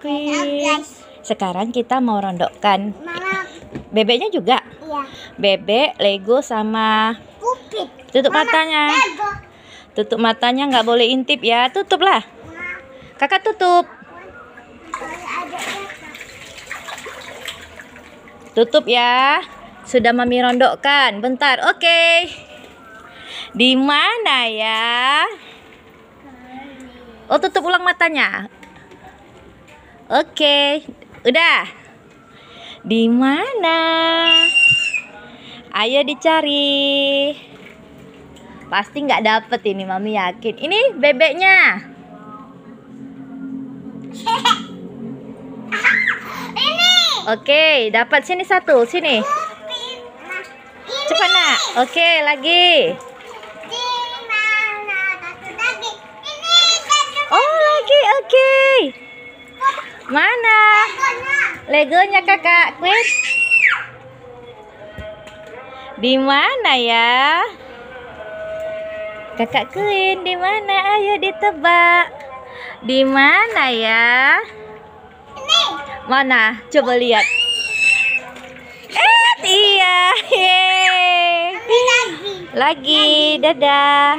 Wih. Sekarang kita mau rondokkan. Bebeknya juga? Iya. Bebek, Lego sama Tutup matanya. Tutup matanya nggak boleh intip ya. Tutuplah. Kakak tutup. Tutup ya. Sudah mami rondokkan. Bentar. Oke. Okay. Di mana ya? Oh, tutup ulang matanya. Oke, udah. Di mana? Ayo dicari. Pasti nggak dapet ini, mami yakin. Ini bebeknya. ini. Oke, dapat sini satu, sini. Oh, Cepat nak. Oke, lagi. Oh lagi, oke. Okay. Mana? Legonya kakak Quit. Di mana ya? Kakak Queen di mana? Ayo ditebak. Di mana ya? Mana? Coba lihat. Eh, iya. Yeay. Lagi. Lagi. Dadah.